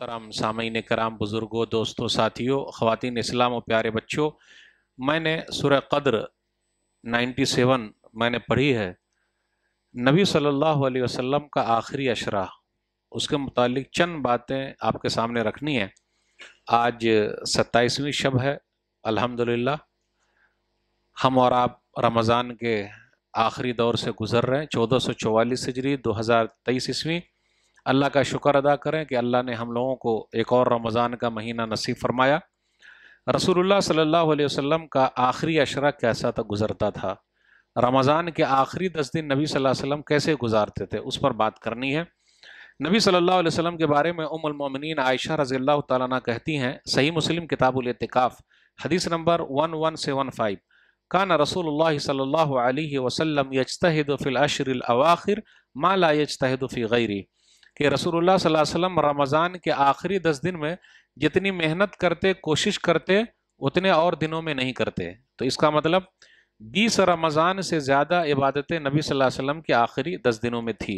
मोहतरम सामीन कराम बुज़ुर्गों दोस्तों साथियों ख़वान इस्लाम और प्यारे बच्चों मैंने सुर कद्र 97 मैंने पढ़ी है नबी सल्लल्लाहु अलैहि वसल्लम का आखिरी अशरा उसके मतलब चंद बातें आपके सामने रखनी है आज सत्ताईसवीं शब है अल्हम्दुलिल्लाह हम और आप रमज़ान के आखिरी दौर से गुज़र रहे हैं चौदह सौ चौवालीस हिजरी दो हज़ार तेईस ईस्वी अल्लाह का शुक्र अदा करें कि अल्लाह ने हम लोगों को एक और रमज़ान का महीना नसीब फरमाया रसूलुल्लाह सल्लल्लाहु अलैहि वसल्लम का आखिरी अशरा कैसा था गुजरता था रमज़ान के आखिरी दस दिन नबी सल्लल्लाहु अलैहि वसल्लम कैसे गुजारते थे उस पर बात करनी है नबी सल्लल्लाहु अलैहि वसल्लम के बारे में उमलमिन आयशा रज़ी ताला कहती हैं सही मुस्लिम किताबुलतिकाफ़ हदीस number one one seven five कान रसूल सल्ला वसलम यजतहद फ़िल माला यजतहद फ़ी गैरी कि रसूलुल्लाह सल्लल्लाहु अलैहि वसल्लम रमज़ान के आखिरी दस दिन में जितनी मेहनत करते कोशिश करते उतने और दिनों में नहीं करते तो इसका मतलब बीस रमज़ान से ज़्यादा इबादतें नबी सल्लल्लाहु अलैहि वसल्लम के आखिरी दस दिनों में थी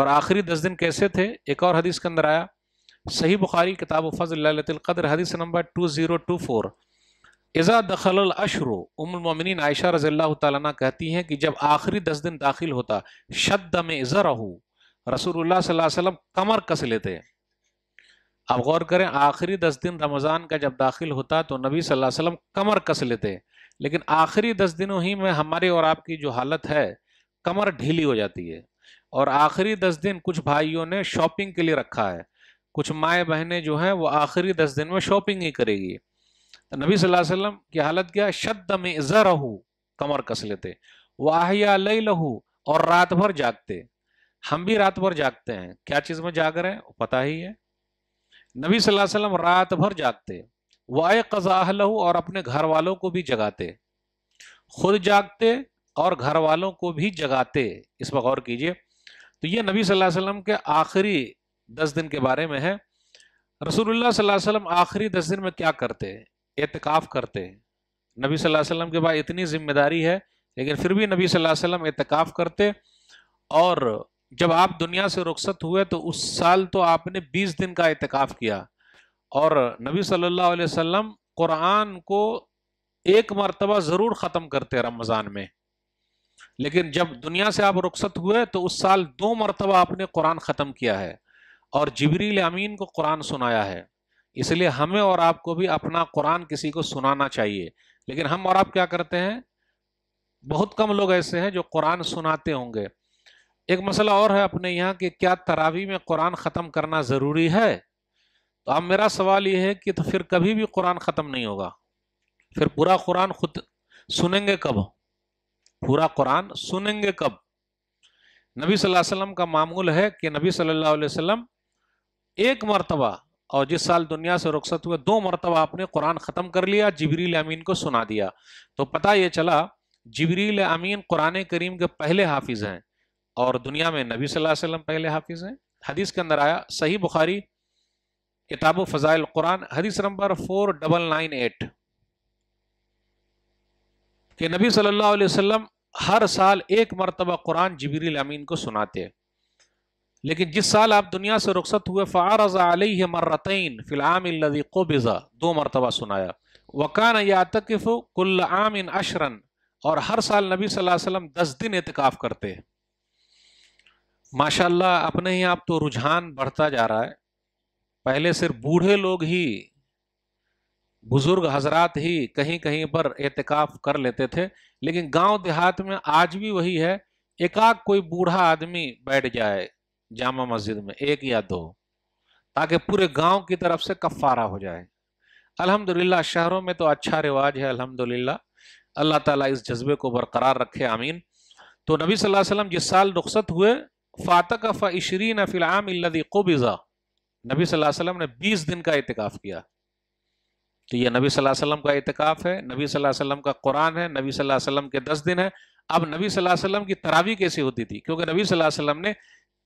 और आखिरी दस दिन कैसे थे एक और हदीस के अंदर आया सही बुखारी किताब फ़ज़लतलक़द्र हदीस number two zero two four इज़ा दखल अशरो उमिन आयशा रज़ी अल्लाह कहती हैं कि जब आखिरी दस दिन दाखिल होता शद्द में इज़ा रहूँ रसूलुल्लाह सल्लल्लाहु अलैहि वसल्लम कमर कस लेते हैं अब गौर करें आखिरी दस दिन रमज़ान का जब दाखिल होता तो नबी सल्लल्लाहु अलैहि वसल्लम कमर कस लेते हैं लेकिन आखिरी दस दिनों ही में हमारी और आपकी जो हालत है कमर ढीली हो जाती है और आखिरी दस दिन कुछ भाइयों ने शॉपिंग के लिए रखा है कुछ माए बहनें जो हैं वो आखिरी दस दिन में शॉपिंग ही करेगी तो नबी सल्लल्लाहु अलैहि वसल्लम की हालत क्या शद्द में इज़ा रहू कमर कस लेते वाहिया लई लहू और रात भर जागते हम भी रात भर जागते हैं क्या चीज में जाग रहे हैं पता ही है नबी सल्लल्लाहु अलैहि वसल्लम रात भर जागते वाय कजाहलहू और अपने घर वालों को भी जगाते खुद जागते और घर वालों को भी जगाते इस पर गौर कीजिए तो ये नबी सल्लल्लाहु अलैहि वसल्लम के आखिरी दस दिन के बारे में है रसूलुल्लाह सल्लल्लाहु अलैहि वसल्लम आखिरी दस दिन में क्या करते एतकाफ करते नबी सल्लल्लाहु अलैहि वसल्लम के बाद इतनी जिम्मेदारी है लेकिन फिर भी नबी सल्लल्लाहु अलैहि वसल्लम एतकाफ करते और जब आप दुनिया से रुखसत हुए तो उस साल तो आपने 20 दिन का इतकाफ किया और नबी सल्लल्लाहु अलैहि वसल्लम कुरान को एक मरतबा ज़रूर ख़त्म करते रमज़ान में लेकिन जब दुनिया से आप रुखसत हुए तो उस साल दो मरतबा आपने कुरान ख़त्म किया है और जबरील अमीन को कुरान सुनाया है इसलिए हमें और आपको भी अपना कुरान किसी को सुनाना चाहिए लेकिन हम और आप क्या करते हैं बहुत कम लोग ऐसे हैं जो कुरान सुनाते होंगे एक मसला और है अपने यहाँ कि क्या तरावी में कुरान ख़त्म करना ज़रूरी है तो अब मेरा सवाल ये है कि तो फिर कभी भी कुरान ख़त्म नहीं होगा फिर पूरा कुरान खुद सुनेंगे कब पूरा कुरान सुनेंगे कब नबी सल्लल्लाहु अलैहि वसल्लम का मामूल है कि नबी सल्लल्लाहु अलैहि वसल्लम एक मरतबा और जिस साल दुनिया से रुखसत हुए दो मरतबा आपने कुरान ख़त्म कर लिया जबरील अमीन को सुना दिया तो पता ये चला जबरील अमीन कुरान करीम के पहले हाफिज़ हैं और दुनिया में नबी सल्लल्लाहु अलैहि वसल्लम पहले हाफिज हैं हदीस के अंदर आया सही बुखारी किताब फजाइल कुरान हदीस number four double nine eight के नबी सल्लल्लाहु अलैहि वसल्लम हर साल एक मरतबा कुरान जबरील अमीन को सुनाते लेकिन जिस साल आप दुनिया से रुखसत हुए फ़ारजा मर्रतन फ़िलआमदी कोबिज़ा दो मरतबा सुनाया वकान यातकफ़ कुल्ल आमिन अशरन और हर साल नबी सल्लल्लाहु अलैहि वसल्लम दस दिन एतकाफ़ करते हैं माशाल्लाह अपने ही आप तो रुझान बढ़ता जा रहा है पहले सिर्फ बूढ़े लोग ही बुजुर्ग हजरात ही कहीं कहीं पर एहतिकाफ कर लेते थे लेकिन गांव देहात में आज भी वही है एकाक कोई बूढ़ा आदमी बैठ जाए जामा मस्जिद में एक या दो ताकि पूरे गांव की तरफ से कफारा हो जाए अल्हम्दुलिल्लाह शहरों में तो अच्छा रिवाज है अल्हम्दुलिल्लाह अल्लाह ताला इस जज्बे को बरकरार रखे आमीन तो नबी सल्लल्लाहु अलैहि वसल्लम जिस साल रुखसत हुए फ़ातक फ़िशरीन फ़िलआम क़ुबिज़ा नबी वसल्लम ने बीस दिन का इतकाफ़ किया तो ये नबी वसल्लम का इतकाफ़ है नबी वसल्लम का कुरान है नबी वसल्लम के दस दिन है अब नबी वसल्लम की तरावी कैसी होती थी क्योंकि नबी वसल्लम ने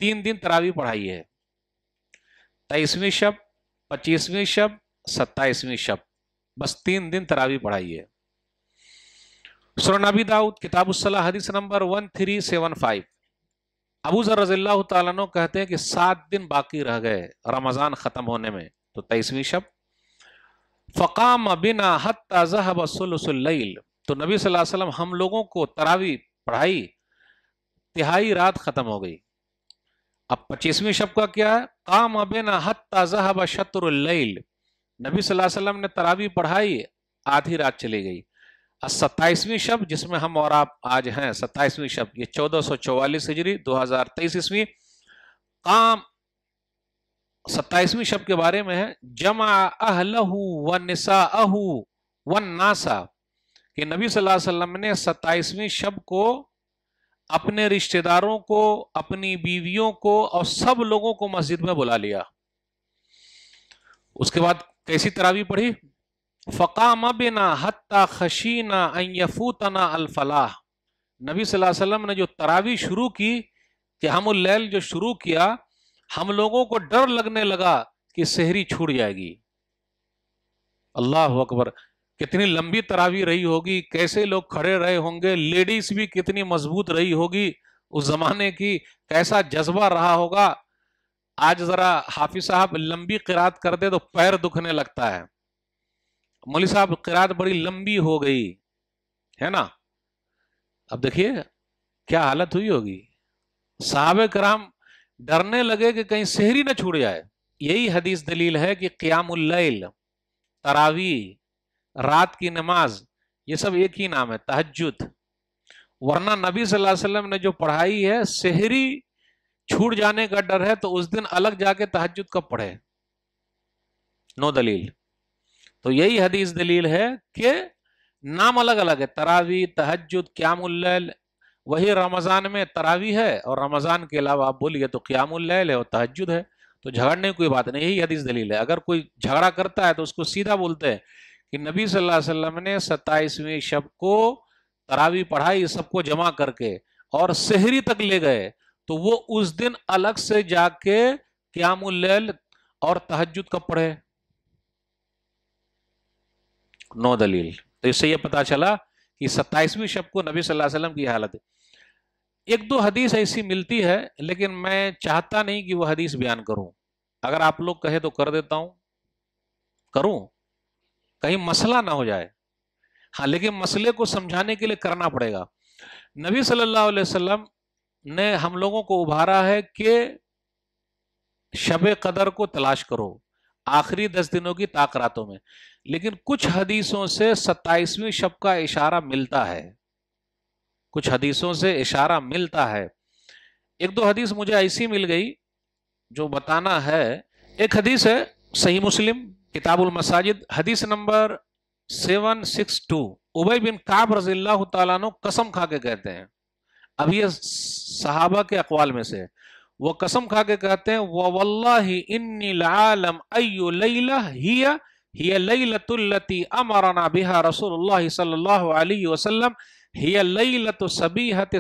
तीन दिन तरावी पढ़ाई है तेईसवीं शब पच्चीसवीं शब सत्ताईसवीं शब बस तीन दिन तरावी पढ़ाई है सुरनबी दाऊद किताबुसला हदीस number one three seven five अबू जर रजील्ला तु कहते हैं कि सात दिन बाकी रह गए रमज़ान ख़त्म होने में तो तेईसवीं शब फ़काम बिना हतल तो नबी सल्लम हम लोगों को तरावी पढ़ाई तिहाई रात ख़त्म हो गई अब पच्चीसवीं शब का क्या है काम अबिना शत्र नबी वसल्लम ने तरावी पढ़ाई आधी रात चली गई सत्ताईसवीं शब्द जिसमें हम और आप आज हैं सत्ताईसवीं शब्द ये 1444 हिजरी 2023 ईस्वी काम सत्ताईसवीं शब्द के बारे में है जमा अहलहू व निसा अहू व नासा कि नबी सल्लल्लाहु अलैहि वसल्लम ने सत्ताईसवीं शब्द को अपने रिश्तेदारों को अपनी बीवियों को और सब लोगों को मस्जिद में बुला लिया उसके बाद कैसी तरावी पढ़ी फ़काम बिना हती खशीना अयफूतना अलफलाह नबी सल्लल्लाहु अलैहि वसल्लम ने जो तरावी शुरू की कि हमल जो शुरू किया हम लोगों को डर लगने लगा कि शहरी छूट जाएगी अल्लाह अकबर कितनी लंबी तरावी रही होगी कैसे लोग खड़े रहे होंगे लेडीज भी कितनी मजबूत रही होगी उस जमाने की कैसा जज्बा रहा होगा आज जरा हाफिज साहब लंबी किरात कर दे तो पैर दुखने लगता है मौली साहब किरात बड़ी लंबी हो गई है ना अब देखिए क्या हालत हुई होगी साहब कराम डरने लगे कि कहीं शहरी ना छूट जाए यही हदीस दलील है कि क्याम तरावी रात की नमाज ये सब एक ही नाम है तहजुद वरना नबी सल्लल्लाहु अलैहि वसल्लम ने जो पढ़ाई है शहरी छूट जाने का डर है तो उस दिन अलग जाके तहजुद कब पढ़े नो दलील तो यही हदीस दलील है कि नाम अलग अलग है तरावी तहजद क्यामुल वही रमज़ान में तरावी है और रमज़ान के अलावा आप बोलिए तो क्यामुल है और तहजद है तो झगड़ने की कोई बात नहीं यही हदीस दलील है अगर कोई झगड़ा करता है तो उसको सीधा बोलते हैं कि नबी सल्लल्लाहु अलैहि वसल्लम ने सत्ताईसवीं शब को तरावी पढ़ाई सबको जमा करके और शहरी तक ले गए तो वो उस दिन अलग से जाके क्यामुल और तहजद का पढ़े नौ दलील तो इससे यह पता चला कि सत्ताईसवीं शब को नबी सल्लल्लाहु अलैहि वसल्लम की हालत है एक दो हदीस ऐसी मिलती है लेकिन मैं चाहता नहीं कि वह हदीस बयान करूं अगर आप लोग कहे तो कर देता हूं करूं कहीं मसला ना हो जाए हाँ लेकिन मसले को समझाने के लिए करना पड़ेगा नबी सल्लल्लाहु अलैहि वसल्लम ने हम लोगों को उभारा है कि शब कदर को तलाश करो आखिरी दस दिनों की ताकरातों में लेकिन कुछ हदीसों से सत्ताईसवीं शब का इशारा मिलता है कुछ हदीसों से इशारा मिलता है एक दो हदीस मुझे ऐसी मिल गई जो बताना है एक हदीस है सही मुस्लिम किताबुल मसाजिद हदीस नंबर सेवन सिक्स टू उबई बिन काब रजील्ला कसम खा के कहते हैं अब ये सहाबा के अकवाल में से है वो कसम खा के कहते हैं वल्लाहि इन्नी लालम अय्यु लैला हिया हिया अमरना बिहा रसूलुल्लाह सल्लल्लाहु अलैहि वसल्लम हिया लैलतु सबीहत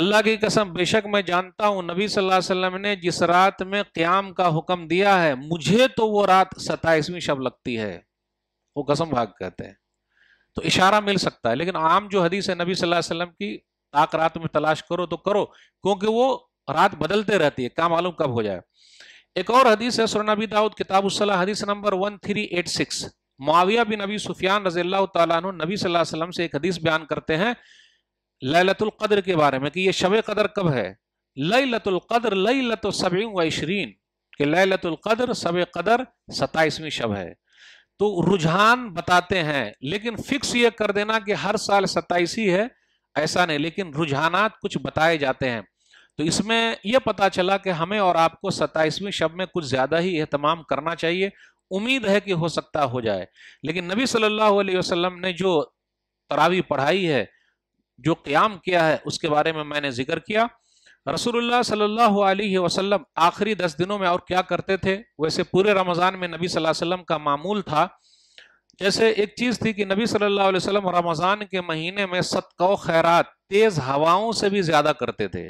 अल्लाह की कसम बेशक मैं जानता हूं नबी सल्लल्लाहु अलैहि वसल्लम ने जिस रात में क्याम का हुक्म दिया है मुझे तो वो रात सताइसवी शब लगती है वो कसम भाग कहते हैं तो इशारा मिल सकता है लेकिन आम जो हदीस है नबी सल्लल्लाहु अलैहि वसल्लम की ताक रात में तलाश करो तो करो क्योंकि वो रात बदलते रहती है क्या मालूम कब हो जाए एक और हदीस है अबी दाऊद किताब हदीस number one three eight six माविया बिन नबी सुफियान रजी नबी वसल्लम से एक हदीस बयान करते हैं ललतुल कदर के बारे में कि ये शब कदर कब है लतुल कदर लत सब के कि लतुल कदर सब कदर सताइसवीं शब है तो रुझान बताते हैं लेकिन फिक्स ये कर देना कि हर साल सताइसी है ऐसा नहीं लेकिन रुझानात कुछ बताए जाते हैं तो इसमें यह पता चला कि हमें और आपको सत्ताईसवीं शब में कुछ ज्यादा ही एहतमाम करना चाहिए उम्मीद है कि हो सकता हो जाए लेकिन नबी सल्लल्लाहु अलैहि वसल्लम ने जो तरावी पढ़ाई है जो क्याम किया है उसके बारे में मैंने जिक्र किया रसूलुल्लाह सल्लल्लाहु अलैहि वसल्लम आखिरी दस दिनों में और क्या करते थे वैसे पूरे रमज़ान में नबी सल्लल्लाहु अलैहि वसल्लम का मामूल था जैसे एक चीज थी कि नबी सल्लल्लाहु अलैहि वसल्लम रमजान के महीने में सदको खैरात तेज हवाओं से भी ज्यादा करते थे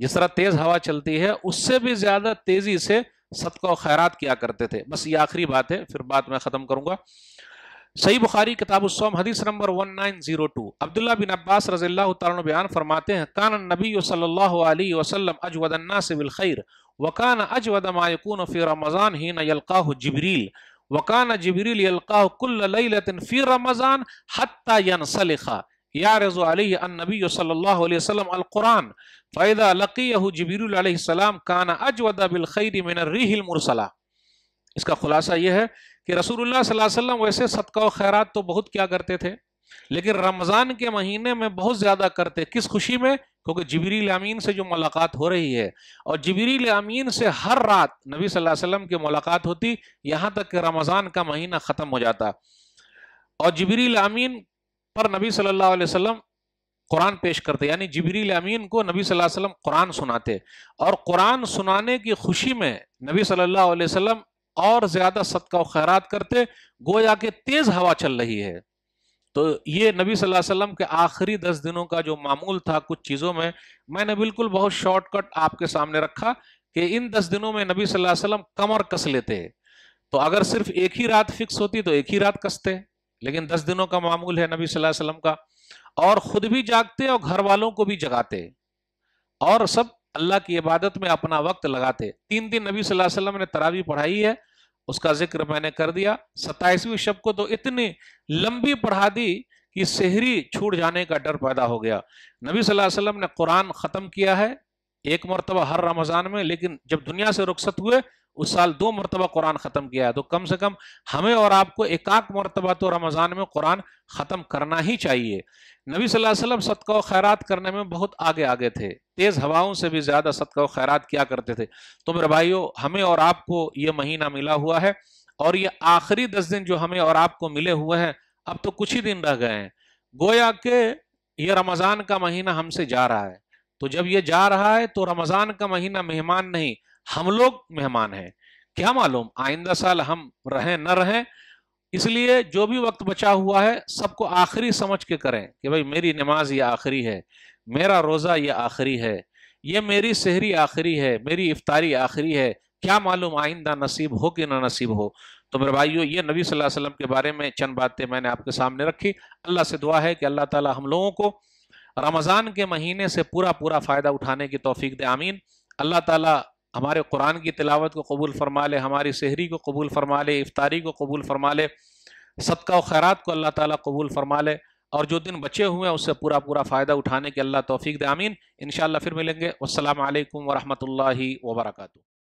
जिस तरह तेज हवा चलती है उससे भी ज्यादा तेजी से सदका खैरात किया करते थे बस ये आखिरी बात है फिर बात मैं खत्म करूंगा सही बुखारी किताब उस्म हदीस नंबर 1902 अब्दुल्ला बिन अब्बास रजील बयान फरमाते हैं कान नबी सल्लल्लाहु अजवदन्ना से बिल वकान अजवद फिर रमज़ान ही नलका जबरील वकान जबरील इसका खुलासा यह है कि रसूलुल्लाह वैसे सदका खैरात तो बहुत क्या करते थे लेकिन रमज़ान के महीने में बहुत ज़्यादा करते किस खुशी में क्योंकि जबरी लामीन से जो मुलाकात हो रही है और जबरी लामीन से हर रात नबी सल्लल्लाहु अलैहि वसल्लम की मुलाकात होती यहां तक कि रमज़ान का महीना ख़त्म हो जाता और जबरी लामीन पर नबी सल्लल्लाहु अलैहि वसल्लम कुरान पेश करते यानी जबरील अमीन को नबी सल्लल्लाहु अलैहि वसल्लम कुरान सुनाते और कुरान सुनाने की खुशी में नबी सल्लल्लाहु अलैहि वसल्लम और ज़्यादा सदका खैरात करते गोया के तेज़ हवा चल रही है तो ये नबी सल्लल्लाहु अलैहि वसल्लम के आखिरी दस दिनों का जो मामूल था कुछ चीज़ों में मैंने बिल्कुल बहुत शॉर्टकट आपके सामने रखा कि इन दस दिनों में नबी सल्लल्लाहु अलैहि वसल्लम कमर कस लेते हैं तो अगर सिर्फ एक ही रात फिक्स होती तो एक ही रात कसते लेकिन दस दिनों का मामूल है नबी सल्लल्लाहु अलैहि वसल्लम का और खुद भी जागते और घर वालों को भी जगाते और सब अल्लाह की इबादत में अपना वक्त लगाते तीन दिन नबी सल्लल्लाहु अलैहि वसल्लम ने तरावी पढ़ाई है उसका जिक्र मैंने कर दिया सत्ताईसवीं शब्द को तो इतनी लंबी पढ़ा दी कि शहरी छूट जाने का डर पैदा हो गया नबी सल्लल्लाहु अलैहि वसल्लम ने कुरान ख़त्म किया है एक मरतबा हर रमज़ान में लेकिन जब दुनिया से रुखसत हुए उस साल दो मरतबा कुरान ख़त्म किया है तो कम से कम हमें और आपको एकाक मरतबा तो रमज़ान में कुरान ख़त्म करना ही चाहिए नबी सल्लम सदक सदका व खैरात करने में बहुत आगे आगे थे तेज़ हवाओं से भी ज़्यादा सदका व खैरात किया करते थे तो मेरे भाइयों हमें और आपको ये महीना मिला हुआ है और ये आखिरी दस दिन जो हमें और आपको मिले हुए हैं अब तो कुछ ही दिन रह गए हैं गोया के ये रमज़ान का महीना हमसे जा रहा है तो जब ये जा रहा है तो रमज़ान का महीना मेहमान नहीं हम लोग मेहमान हैं क्या मालूम आइंदा साल हम रहें न रहें इसलिए जो भी वक्त बचा हुआ है सबको आखिरी समझ के करें कि भाई मेरी नमाज ये आखिरी है मेरा रोज़ा ये आखिरी है ये मेरी शहरी आखिरी है मेरी इफ्तारी आखिरी है क्या मालूम आइंदा नसीब हो कि ना नसीब हो तो मेरे भाइयों ये नबी सल्लल्लाहु अलैहि वसल्लम के बारे में चंद बातें मैंने आपके सामने रखी अल्लाह से दुआ है कि अल्लाह ताला हम लोगों को रमज़ान के महीने से पूरा पूरा फ़ायदा उठाने की तोफ़ी दे आमीन अल्लाह ताला हमारे कुरान की तिलावत को कबूल फरमा ले हमारी शहरी को कबूल फरमा ले इफ्तारी को कबूल फरमा ले सदका व खैरात को अल्लाह ताला कबूल फरमा ले और जो दिन बचे हुए हैं उससे पूरा पूरा फ़ायदा उठाने के अल्लाह तौफीक आमीन इन फिर मिलेंगे असल वरहमल वर्का